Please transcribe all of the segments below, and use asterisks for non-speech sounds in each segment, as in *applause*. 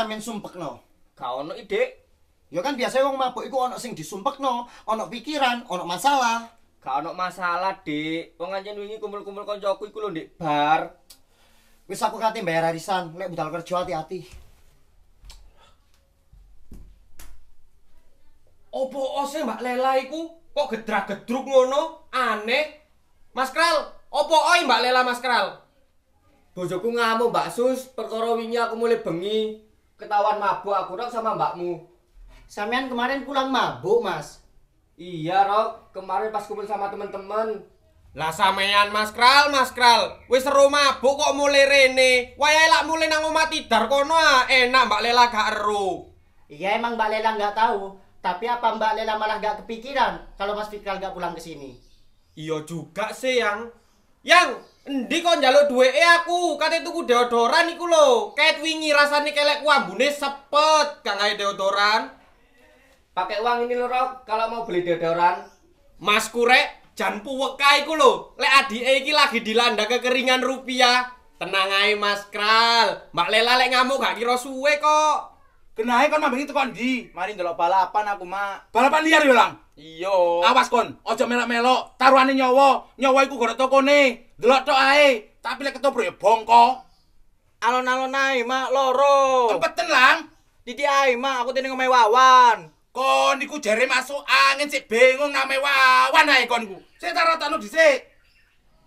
sampean sumpekno. Ga ono ide. Ya kan biasa wong mabuk iku ono sing disumpekno, ono pikiran, ono masalah. Ga ono masalah, Dik. Wong anjen wingi kumpul-kumpul kancaku iku lho, Dik, bar. Wis aku kate bayar arisan, lek budal kerja hati-hati. Opo ose Mbak Lela iku kok gedrak-gedruk ngono? Aneh. Mas Kral, opo oi Mbak Lela Mas Kral? Bojoku ngamuk Mbak Sus, perkara wingi aku mulai bengi, ketahuan mabuk aku dong sama mbakmu. samian kemarin pulang mabuk, Mas. Iya, Rok. Kemarin pas kumpul sama temen-temen. Lah samian Mas Kral, Mas Kral. Wis seru mabuk kok mulai rene. Wayahe lak mulai nang omah tidar kono ah. enak Mbak Lela gak eru. Iya emang Mbak Lela nggak tahu, tapi apa Mbak Lela malah nggak kepikiran kalau Mas Fikral nggak pulang ke sini? Iya juga sih, Yang. Yang, Ndi kok njaluk duweke aku, kate tuku deodoran iku lho. Kayak wingi rasane kelek ku ambune sepet, gak ngai deodoran. Pakai uang ini lho, kalau mau beli deodoran. Mas kurek, jan puweka iku lho. Lek adike iki lagi dilanda kekeringan rupiah. Tenang ae, Mas Kral. Mbak Lela lek ngamuk gak kira suwe kok. Kenae kon mambengi tekan ndi? Mari ndelok balapan aku, Mak. Balapan liar yo, Lang. Iya. Awas kon, aja melok-melok, taruhane nyawa. Nyawa iku gara tokone. Delok tok ae, tapi lek ketobro ya bongko. Alon-alon ae, Mak, loro. Cepetan lang. Didi ae, Mak, aku tening omahe Wawan. Kon iku jare masuk angin sik bingung name Wawan ae konku. Sik tak ratakno dhisik.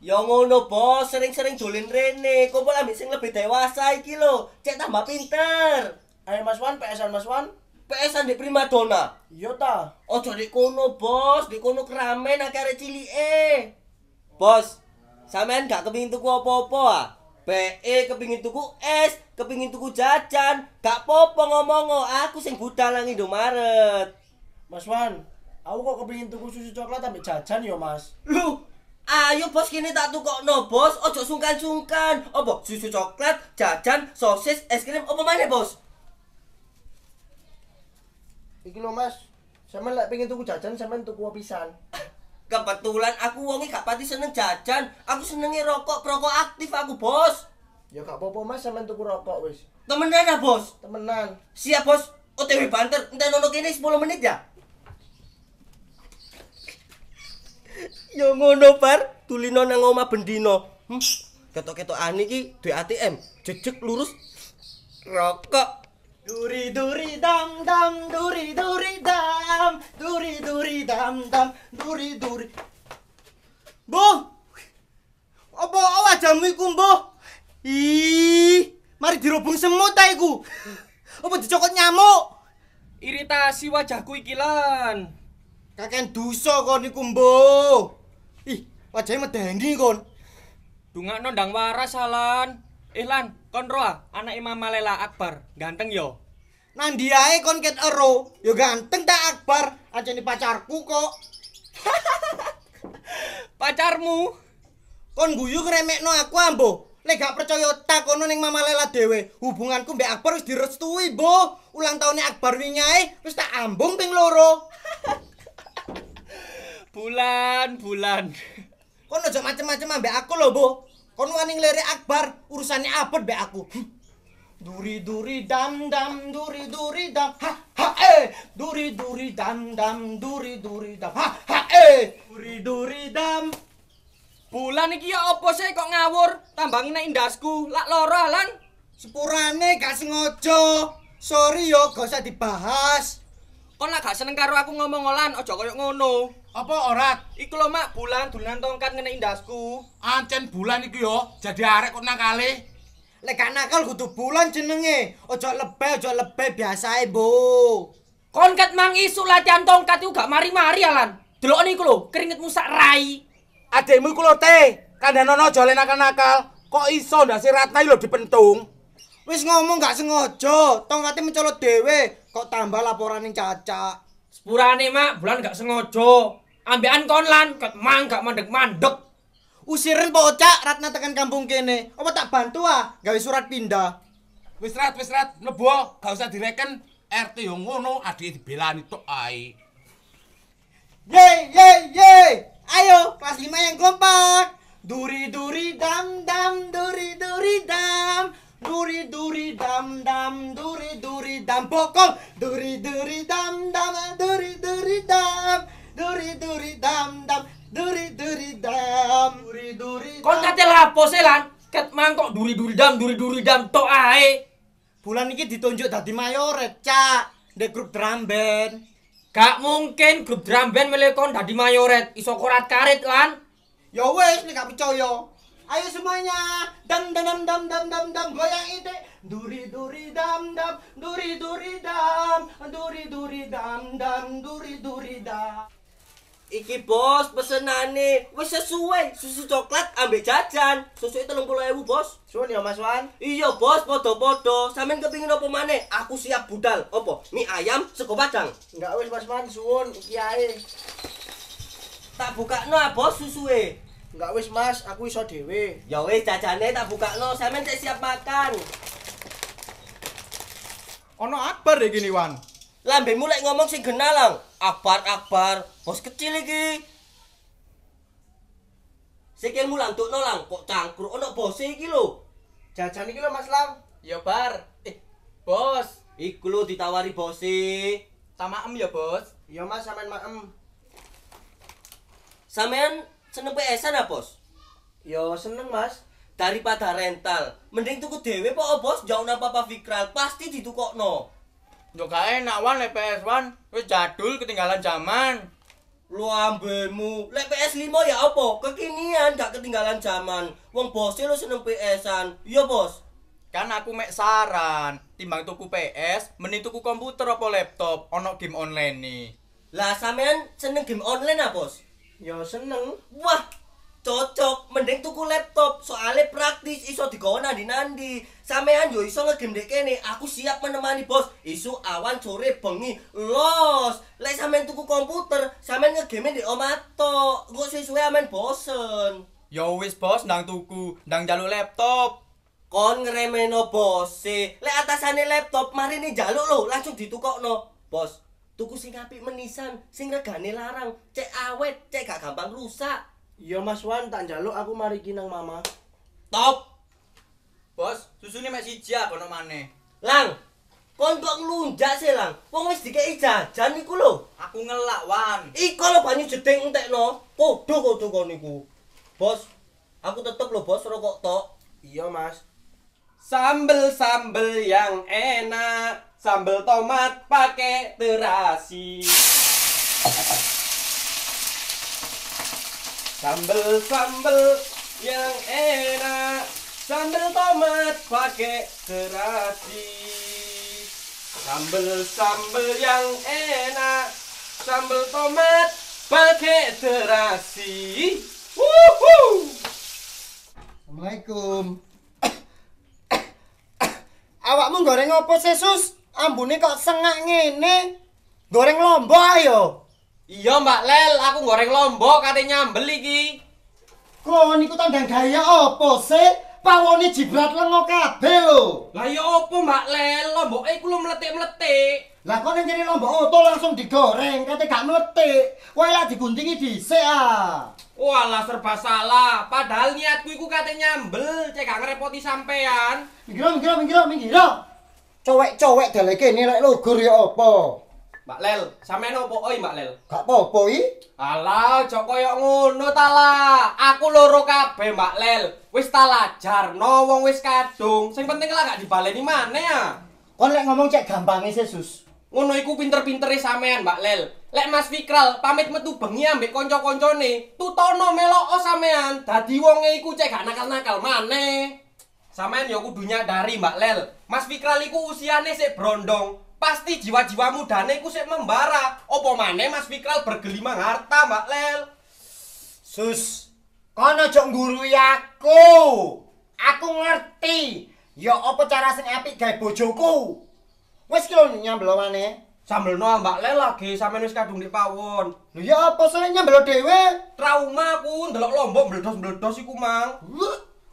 Ya ngono, Bos, sering-sering dolen rene, kumpul ambek sing lebih dewasa iki lho. Cek tambah pinter. Ayo Mas Wan, PSN Mas Wan. PS di primadona. Iya ta. Ojo di kono, Bos. Di kono keramen akeh arek cilike. Bos, sampean gak kepengin tuku apa-apa ah? Be kepengin tuku es, kepengin tuku jajan, gak popo ngomong aku sing budal nang Indomaret. Mas Wan, aku kok kepengin tuku susu coklat ambek jajan ya, Mas. Lu, ayo bos kini tak tukok no bos, ojo sungkan-sungkan. Opo, susu coklat, jajan, sosis, es krim, opo mana bos? iki lo Mas sama lek pengen tuku jajan sama tuku pisan *laughs* kebetulan aku Wongi gak pati seneng jajan aku senengi rokok rokok aktif aku bos ya gak apa-apa Mas sama tuku rokok wis temenan ya bos temenan siap bos OTW banter entar nono ini 10 menit ya *laughs* Yo ya ngono par, tulino nang oma bendino. Hmm, ketok-ketok ani ki duwe ATM, jejek lurus rokok. Duri duri dam dam, duri duri dam, duri duri dam dam, duri duri. Bu, apa awak jamu iku bu? mari dirubung semut aiku. Apa dicokot nyamuk? Iritasi wajahku ikilan. Kakek duso kon iku bu. Ih, wajahnya medeni kon. Dungak nondang waras alan. Eh lan, kon roa anak imam malela akbar ganteng yo nandi ae kon ket ero yo ganteng tak akbar aja ni pacarku kok *laughs* pacarmu kon guyu ngeremek aku ambo Lek gak percaya tak kono ning Mama Lela dhewe, hubunganku Mbak Akbar wis direstui, Bo. Ulang tahunnya Akbar wingi wis tak ambung ping loro. *laughs* bulan, bulan. Kono aja macam macem ambek aku lho, Bo. Kono aning lirik Akbar urusannya abot be aku. Duri duri dam dam duri duri dam ha ha eh duri duri dam dam duri duri dam ha ha eh duri duri dam bulan iki ya apa kok ngawur tambang nek indasku lak loro lan sepurane gak sengaja sorry ya gak usah dibahas Kon lah gak seneng karo aku ngomong olan, aja koyo ngono. Apa orat? Iku lho Mak, bulan dulan tongkat ngene indasku. Ancen bulan iki yo, jadi arek kok nakale. Lek gak nakal kudu bulan jenenge. Aja lebay, aja lebay biasae, Bu. Kon kat mang isu latihan tongkat iku gak mari-mari alan. Delok niku lho, keringetmu sak rai. Ademu iku lho teh, kandhanono aja nakal-nakal. Kok iso ndase ratna lho dipentung. Wis ngomong gak sengaja, tongkate mencolot dhewe, kok tambah laporan yang Caca. Sepurane, Mak, bulan gak sengaja. Ambekan konlan, lan mang gak mandek-mandek. Usirin po Ratna tekan kampung kene. Apa tak bantu ah gawe surat pindah. Wis rat, wis rat, mlebu, ah. gak usah direken. RT yo ngono, adik dibelani tok ae. Ye ye ye. Ayo, kelas 5 yang kompak. Duri duri dam dam duri duri dam. duri duri dam dam duri duri dam pokok duri duri dam dam duri duri dam duri duri dam dam duri duri dam duri duri kon kate lapo lan ket mangkok duri duri dam duri duri dam to ae bulan ini ditunjuk dadi mayoret, cak de grup drum band gak mungkin grup drum band melekon dadi mayoret, iso korat karet lan yo wes nih gak percaya Ayo semuanya, dam dam dam dam dam dam dam goyang itu. Duri duri dam dam, duri duri dam, duri duri dam dam, duri duri dam. Iki bos pesenane wis sesuai susu coklat ambek jajan. Susu itu telung puluh ewu bos. Suwun ya Mas Wan. Iya bos, podo podo. samin kepingin apa mana? Aku siap budal. Opo? Mie ayam sego padang. Enggak wis Mas Wan, suwun iki ae. Tak bukakno ah, bos susuwe. Enggak wis Mas, aku iso dhewe. Ya wis jajane tak bukakno, sampean cek siap makan. Ono akbar ya gini Wan. Lambemu mulai ngomong sing genalang, apar Akbar akbar, bos kecil iki. Sikilmu lang tukno lang, kok cangkruk ono bose iki lho. Jajan iki lho Mas Lam. Ya bar. Eh, bos. Iku lho ditawari bosi. Sama em ya, Bos. Ya Mas, sampean maem. Sampean Seneng PS-an ah, Bos? Yo seneng, Mas. Daripada rental, mending tuku dhewe po, oh, Bos? Jauh napa Papa Fikral, pasti ditukokno. Yo gak enak wan PS1, wis jadul ketinggalan zaman. Lu ambemu, lek PS5 ya apa? Kekinian gak ketinggalan zaman. Wong bosnya lu seneng PS-an. yo Bos. Kan aku mek saran, timbang tuku PS, mending tuku komputer apa laptop, ono game online nih. Lah sampean seneng game online ah, Bos? Ya seneng. Wah, cocok. Mending tuku laptop, soalnya praktis iso digawa nandi-nandi. Sampean yo iso ngegame dek kene. Aku siap menemani bos. iso awan sore bengi. Los. Lek sampean tuku komputer, sampean ngegame di omah tok. Kok sesuai amen bosen. Ya wis bos, ndang tuku, ndang jalu laptop. kon ngremeno bose lek atasane laptop mari ni jaluk lo langsung ditukokno bos tuku sing apik menisan, sing regane larang, cek awet, cek gak gampang rusak. Iya Mas Wan, tak njaluk aku mari ki nang Mama. Top. Bos, susune mek siji ana ah, maneh. Lang, kon kok nglunjak sih Lang? Wong wis dikeki jajan iku lho. Aku ngelak Wan. Iku lho banyu jeding entekno. Podho kudu kon niku. Bos, aku tetep lho bos rokok tok. Iya Mas. Sambel-sambel yang enak. sambal tomat pakai terasi sambal sambal yang enak sambal tomat pakai terasi sambal sambal yang enak sambal tomat pakai terasi Wuhu! Assalamualaikum *coughs* awakmu goreng apa sesus? sus ambune kok sengak ngene. Goreng lombok ayo. Iya Mbak Lel, aku goreng lombok kate nyambel iki. Kok niku tandang gaya opo sih? Pawone jibrat lengo kabeh lho. Lah iya opo Mbak Lel, lomboke iku lu meletik-meletik. Lah kok nek jadi lombok oto langsung digoreng, kate gak meletik. Wae lah digunjingi dhisik ah. Walah serba salah, padahal niatku iku kate nyambel, cek gak ngerepoti sampean. Minggir, minggir, minggir, minggir. cewek-cewek cowek dalek ini lek lugur ya apa? Mbak Lel, sampean opo oi oh Mbak Lel? Gak apa-apa iki. Alah, cok koyo ngono ta Aku loro kabeh Mbak Lel. Wis ta lajar, no wong wis kadung. Sing penting lah gak dibaleni maneh ya. Ah. Kon lek ngomong cek gampange sih, Sus. Ngono iku pinter-pintere sampean Mbak Lel. Lek Mas Fikral pamit metu bengi ambek kanca-kancane, tutono melok sampean. Dadi wonge iku cek gak nakal-nakal maneh. Sampean ya kudunya dari Mbak Lel. Mas Fikral iku usiane sik brondong. Pasti jiwa-jiwa mudane ku sik membara. Opo maneh Mas Fikral bergelimang harta, Mbak Lel. Sus, kon aja guru aku. Aku ngerti. Ya apa cara sing apik gawe bojoku? Wis ki lho nyambelone. Sambelno Mbak Lel lagi sama wis kadung di pawon. Lho ya apa sore nyambelo dhewe? Trauma aku ndelok lombok mbledos berdosa iku, Mang.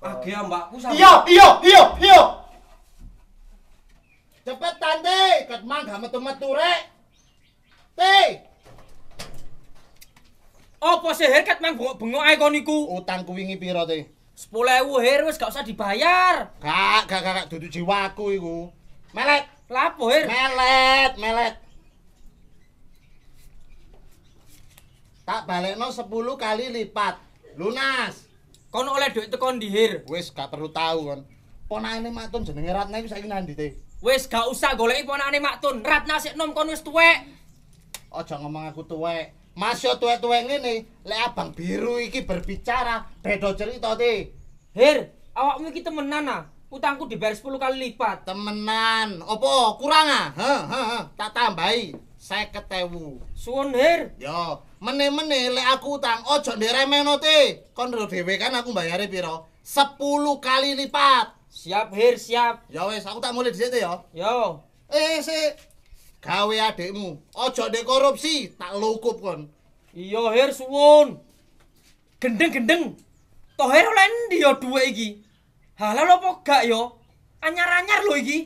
Agia mbakku sama... Iya, iya, iya, iya! cepetan tante, ketemang gak metu-metu rek! te Apa sih her ketemang bengok-bengok aja koniku? Utang kuingi piro, te Sepuluh ewu her, wes gak usah dibayar! Gak, gak, gak, gak, duduk jiwaku iku. Melet! Lapo her? Melet, melet! Tak balekno no sepuluh kali lipat. Lunas! Kono oleh duit teko ndihir wis gak perlu tahu kon ponane maktun jenenge ratna iki saiki nang ndite wis gak usah goleki ponane maktun ratna sik nom kon wis tuwek aja ngomong aku tuwek Mas tuwek-tuwek tuwe ngene, lek abang biru iki berbicara beda cerita, Te. Hir, awakmu iki temenan ah. Utangku dibayar 10 kali lipat. Temenan. Opo? Kurang ah? He, he, he. Tak tambahi 50.000. Suwon, Hir. Yo, Mene-mene lek aku utang ojo diremehno te. Kon ro dhewe kan aku mbayare piro? 10 kali lipat. Siap, Hir, siap. Ya wis, aku tak mulai dhisik te ya. Yo. Eh, sik. Gawe adekmu, ojo ndek korupsi, tak lukup kon. Iya, Hir, suwun. Gendeng-gendeng. Toher oleh ndi yo duwe iki? Halal opo gak yo? Anyar-anyar lho iki.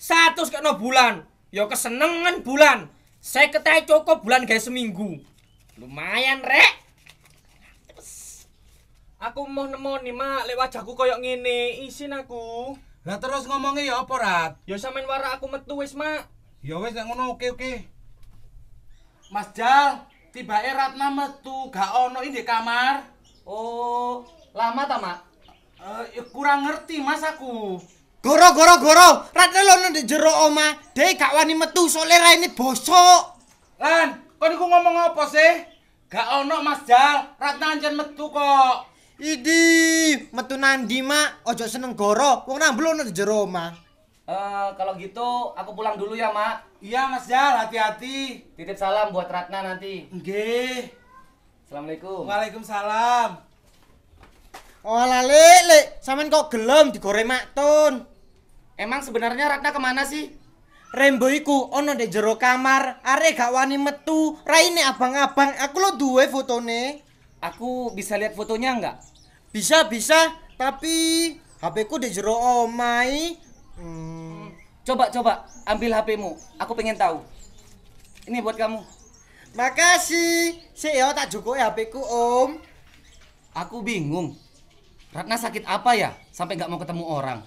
100 kena bulan. Yo kesenengan bulan. Saya ketahui cukup bulan guys seminggu. Lumayan rek. Aku mau nemu nih mak lewat jaku koyok ngene isin aku. Lah terus ngomongnya ya apa rat? Ya samain warna aku metu wis mak. Ya wis ngono oke oke. Mas Jal, tiba erat nama tuh gak ono ini kamar. Oh, lama ta mak? Uh, kurang ngerti mas aku. Goro goro goro, Ratna lo nanti jero oma. deh gak wani metu soalnya ini bosok. Lan, kau iku ngomong apa sih? Gak ono Mas Jal, ratna anjir metu kok. Idi, metu nandi mak, ojo seneng goro, wong nang belum nanti jero oma. Uh, kalau gitu aku pulang dulu ya, Mak. Iya, Mas Jal, hati-hati. Titip salam buat Ratna nanti. Oke, Assalamualaikum. Waalaikumsalam. Oh, lalik, lek, sampean kok gelem digoreng tun. Emang sebenarnya Ratna kemana sih? Rembo iku ono de jero kamar, are gak wani metu, raine abang-abang, aku lo duwe fotone. Aku bisa lihat fotonya enggak? Bisa, bisa, tapi HP ku de jero omai. Oh hmm. Coba coba ambil HPmu, aku pengen tahu. Ini buat kamu. Makasih. Si yo tak cukup ya HP ku, Om. Aku bingung. Ratna sakit apa ya sampai nggak mau ketemu orang?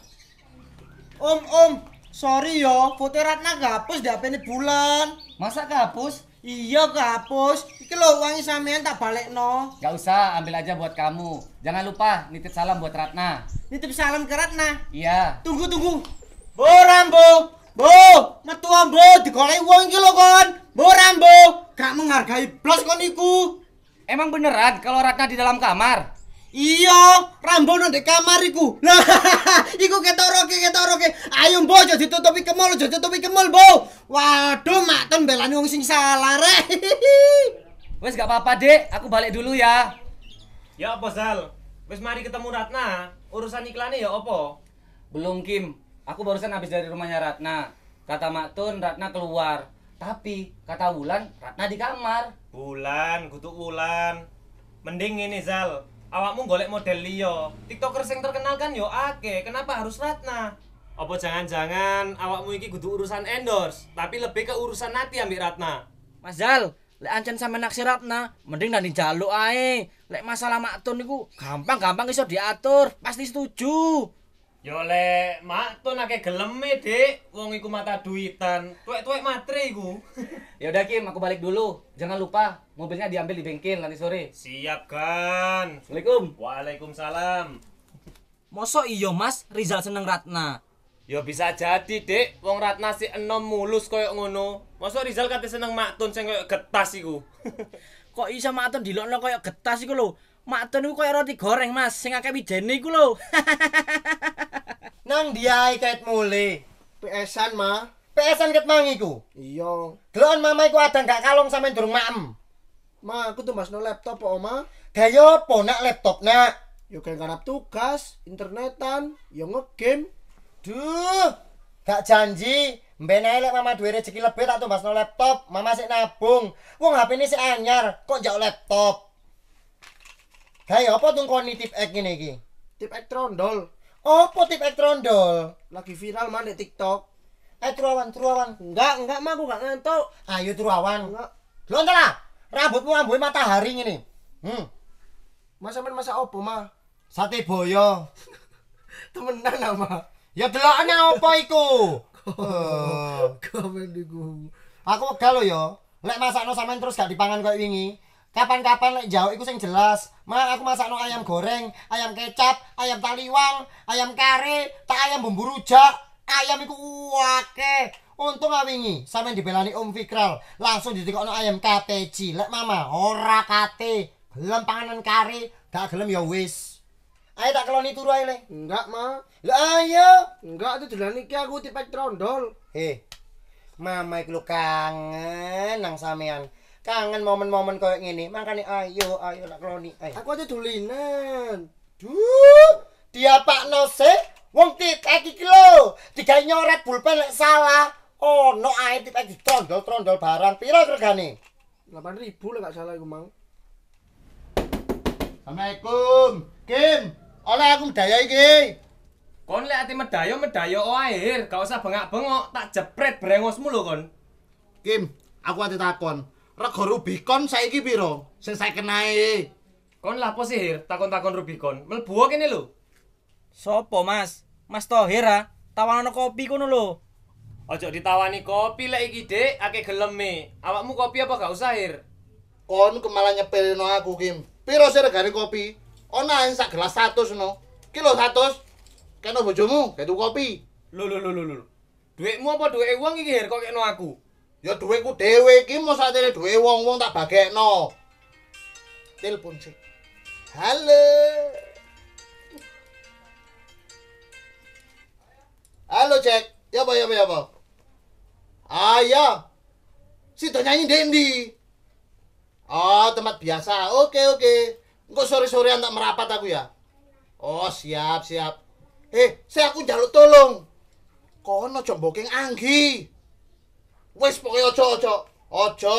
Om, om, sorry yo, foto Ratna gapus di HP ini bulan. Masa kapus? Iya kapus. Iki lo uangnya sampean tak balik no. Gak usah, ambil aja buat kamu. Jangan lupa nitip salam buat Ratna. Nitip salam ke Ratna? Iya. Tunggu, tunggu. Bo Rambo, Bo, metu Bo, digolek uang kilo kon. Bo Rambo, gak menghargai plus koniku. Emang beneran kalau Ratna di dalam kamar? Iya, rambono di kamar iku. *laughs* iku ketoroke ketoroke. Ayo bocor aja ditutupi kemol, aja ditutupi kemol, Bo. Waduh, mak ten belani wong sing salah rek. *laughs* Wes gak apa-apa, Dek. Aku balik dulu ya. Ya apa, Sal? Wes mari ketemu Ratna. Urusan iklannya ya opo? Belum, Kim. Aku barusan habis dari rumahnya Ratna. Kata Mak Tun, Ratna keluar. Tapi kata Wulan, Ratna di kamar. Wulan, kutuk Wulan. Mending ini, Zal awakmu golek model liyo tiktoker sing terkenal kan yo ake kenapa harus Ratna apa jangan-jangan awakmu iki kudu urusan endorse tapi lebih ke urusan nanti ambil Ratna Mas Zal lek ancen sama naksir Ratna mending nanti jaluk ae lek masalah maktun niku gampang-gampang iso diatur pasti setuju Yo le, mak tuh nake geleme dek, wong iku mata duitan, tuwek-tuwek matre iku. *laughs* ya udah Kim, aku balik dulu. Jangan lupa mobilnya diambil di bengkel nanti sore. Siap kan. Assalamualaikum. Waalaikumsalam. Mosok iyo Mas Rizal seneng Ratna. Yo bisa jadi dek, wong Ratna si enom mulus koyo ngono. Mosok Rizal kate seneng maktun sing koyo getas iku. *laughs* Kok iso maktun dilokno koyo getas iku lho. Maktun iku koyo roti goreng Mas, sing akeh wijene iku lho. *laughs* Nang diai kait mule. PS-an, Ma. PS-an ket mang iku. Iya. Gloan mama iku ada gak kalong sampe durung maem. Ma, aku tuh mas no laptop po, Oma. Gaya apa nak laptop nak? Yo kan karap tugas, internetan, yo game Duh, gak janji. Mbak lek mama duwe rezeki lebih tak tumbas no laptop. Mama sik nabung. Wong HP ini sih anyar, kok jauh laptop. Gaya apa tuh kau nitip ek ini ki? Tip trondol. Opo tip ektrondol? Lagi viral mana TikTok. Eh Truawan, Truawan. Enggak, enggak mah aku enggak ngantuk. Ayo Truawan. Enggak. Lontar lah. Rambutmu ambune matahari ngene. Hmm. masa sampean masa opo, mah? Sate boyo. *laughs* Temenan ama. Ya delokane opo iku? Komen eh. iku. Aku wegah yo, ya. Lek masakno sampean terus gak dipangan koyo wingi, kapan-kapan lek jauh iku sing jelas Mak, aku masak ayam goreng ayam kecap ayam taliwang ayam kare tak ayam bumbu rujak ayam iku wake untung awingi sampe dibelani om Fikral langsung ditikok ayam kateji. lek mama ora kate gelem panganan kare gak gelem ya wis Ayo tak keloni turu ae le. Enggak, Ma. Lah ayo. Enggak tuh dolan iki aku tipek trondol. Eh. Mama iki kangen nang sampean. kangen momen-momen koyo ngene makane ayo ayo nak kloni ayo eh. aku aja dulinan duh diapakno sih wong titik iki lho digawe nyoret pulpen lek salah ono oh, ae titik ditondol-trondol barang pira regane 8000 lek gak salah iku mang Assalamualaikum Kim oleh aku daya iki kon lek ati medayo medayo air gak usah bengak-bengok tak jepret brengosmu lho kon Kim aku ati takon Rego Rubicon saiki piro? Sing saiki nae. Kon lah apa sihir, takon-takon Rubicon. Mlebu kene lho. Sopo, Mas? Mas Tohir ah, tawani kopi kono lho. Aja ditawani kopi lek iki, Dik, akeh geleme. Awakmu kopi apa gak usah, Hir? Kon kemalah nyepelno aku, Kim. Piro sih regane kopi? Ana sing sak gelas 100 no. Ki lho 100. Kene bojomu, gak kopi. Lho lho lho lho. Duitmu apa duwe uang iki, Hir, kok keno aku? Ya duweku dhewe iki mosatene duwe wong-wong tak bagekno. Telepon sik. Halo. Halo, Cek. Ya apa ya apa ya Ah, ya. Si to nyanyi Dendi. Oh, ah, tempat biasa. Oke, oke. Engko sore-sore tak merapat aku ya. Oh, siap, siap. Eh, saya aku njaluk tolong. Kono jomboking Anggi. wis pokoke aja aja aja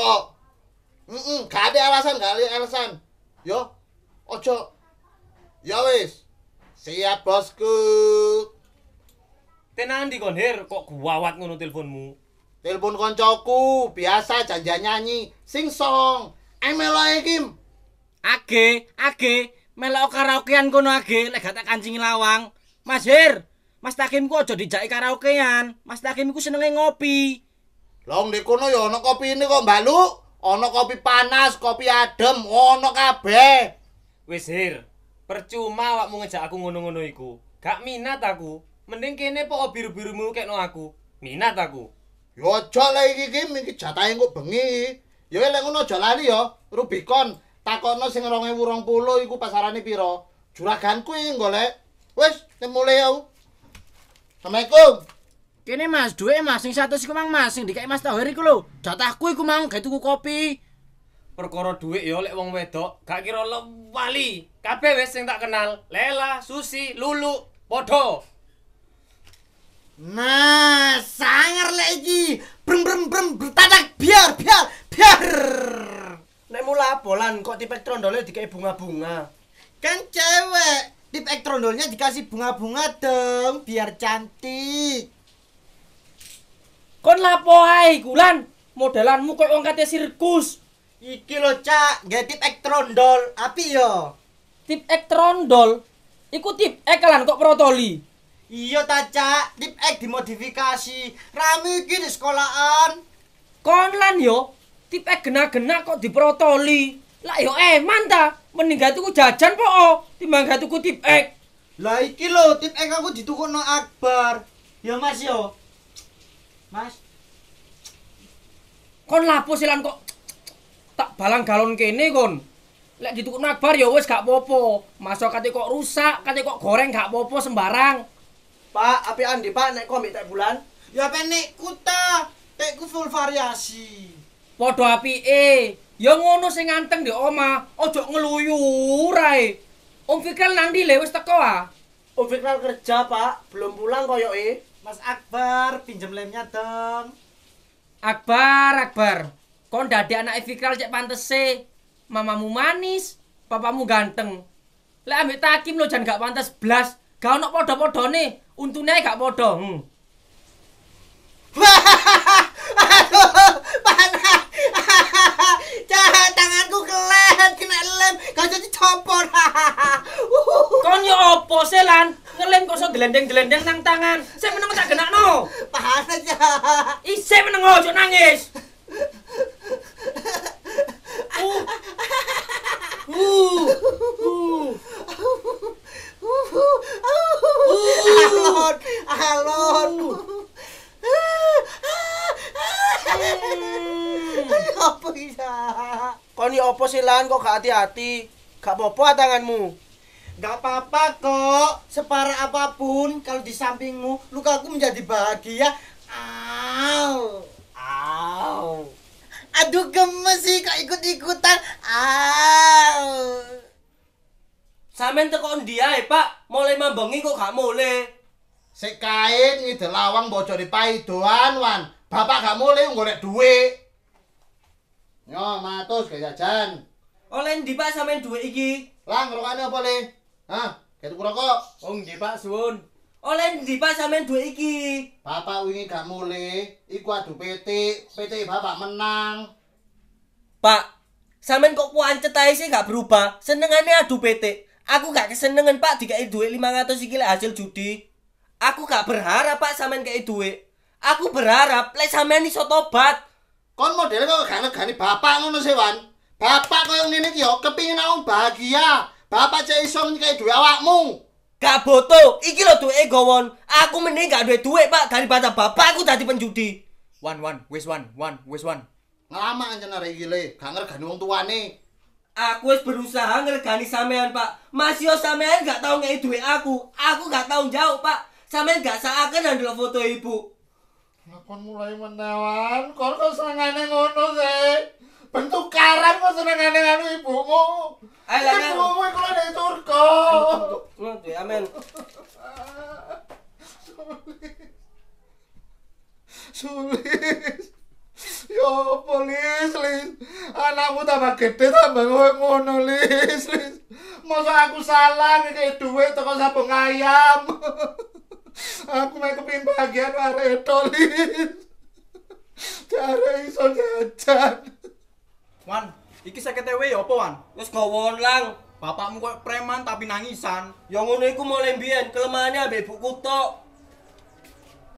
heeh gak ada alasan gak ada alasan yo aja ya wis siap bosku Tenang dikon, Her. kok guawat ngono teleponmu telepon koncoku biasa janjian nyanyi sing song melo ekim age age melok karaokean kono age lek gak tak kancingi lawang Mas Her, Mas Takim ku aja dijaki karaokean. Mas Takim ku senenge ngopi. Long di kono ya ana kopi ini kok, Mbalu. Ana kopi panas, kopi adem, ana kabeh. Wis, Sir. Percuma awakmu ngejak aku ngono-ngono iku. Gak minat aku. Mending kene poko biru-birumu kekno aku. Minat aku. Yo aja lah iki iki jatah jatahe kok bengi. Yo lek ngono aja lali yo. Rubicon takono sing 2020 iku pasaran pasarane pira? Juraganku iki golek. Wis, nemule aku. Assalamualaikum. Kene Mas, duwe Mas sing satu iku mang Mas sing dikai Mas Tauhir iku lho. Jatahku iku mang kayak tuku kopi. Perkara duit ya oleh wong wedok gak kira wali. Kabeh wis sing tak kenal, Lela, Susi, Lulu, bodoh Nah, sangar lagi Brem brem brem tatak biar biar biar. Nek mula bolan kok tipek trondole dikai bunga-bunga. Kan cewek, tipe trondolnya dikasih bunga-bunga dong biar cantik. Kon lapo ae gulan? Modelanmu koyo wong kate sirkus. Iki lho Cak, nggae tip ektrondol, api yo. Tip ektrondol. Iku tip ekalan kok protoli. Iya ta Cak, tip ek dimodifikasi. Rame iki di sekolahan. Kon lan yo, tip ek gena-gena kok diprotoli. Lah yo eman ta, mending gak jajan po o, oh. timbang gak tip ek. Lah iki lho, tip ek aku ditukokno Akbar. Yo Mas yo, Mas. Kon lapo silan kok tak balang galon kene kon. Lek ditukuk nakbar ya wis gak popo. Masuk kate kok rusak, kate kok goreng gak popo sembarang. Pak, Api Andi Pak nek kok ambek bulan? Ya penek kuta, tekku full variasi. Api E, Ya ngono sing nganteng di oma, ojo ngeluyu rae. Om Fikral nang ndi le teko ah? Om Fikral kerja, Pak. Belum pulang koyoke. Mas Akbar, pinjem lemnya dong. Akbar, Akbar. Kok ndak ada anak Fikral cek pantes sih? Mamamu manis, papamu ganteng. Lek ambil takim lo jangan gak pantes blas. Gak ono podo-podo nih. Untungnya gak podo. Hmm. *laughs* Cah, tanganku kelet kena lem. Kau jadi copor, kau *laughs* yo opo sih lan? Ngelem kok so delendeng-delendeng nang tangan. Saya meneng tak genakno. Pahana ih saya menang ojo nangis. *laughs* Uh. uh. Uh. Uh. Alon, uh Hmm. Apa ya? Kau ni opo sih lan kok gak hati-hati? Gak popo tanganmu? Gak apa-apa kok. Separah apapun kalau di sampingmu, luka aku menjadi bahagia. Au. Au. Aduh gemes sih kok ikut-ikutan. Au. Sampeyan teko dia ae, Pak? Mulai mambengi kok gak mulai. Sik kain ngide lawang bojo dipai doan wan. Bapak gak mulih golek duit. Yo matos ge jajan. Oleh ndi Pak sampean duit iki? Lang, ngrokane apa le? Hah? Gitu kurang kok. Oh, ndi Pak suwun. Oleh ndi Pak sampean duit iki? Bapak wingi gak mulih, iku adu petik, petik Bapak menang. Pak, sampean kok kuancet ae gak berubah. Senengane adu petik. Aku gak kesenengan Pak dikai duit 500 iki hasil judi. Aku gak berharap Pak sampean kaya duwe. Aku berharap lek sampean iso tobat. Kon modele kok gak negani bapak ngono sih, Bapak koyo ngene iki yo kepengin aku bahagia. Bapak iso nyekai duwe awakmu. Gak boto, iki lho duwe gowon. Aku meneh gak duwe duwe, Pak, daripada bapakku dadi penjudi. Wan, Wan, wis Wan, Wan, wis Wan. Ngelama anjen arek iki gak ngergani wong tuane. Aku wis berusaha ngergani sampean, Pak. Masih yo sampean gak tau ngeki duwe aku. Aku gak tau jauh, Pak. sampe enggak sakake nang delok foto ibu. Lah kon mulai menawan, kon kok senengane ngono sih? Bentuk karam kok senengane karo ibumu. Ayo kan. Ibu kok kok nek tur kok. amen. Sulis. Sulis Yo polis, lis. Anakmu tambah gede tambah koyo ngono, lis. Lis. Masa aku salah ngekek duit teko sabung ayam. Aku como é que eu vim pagar iso Aretolis? Wan, iki sakit ewe ya apa, Wan? Wes gawon lang. Bapakmu kok preman tapi nangisan. Ya ngono iku mau mbiyen kelemahane ambek ibuku tok.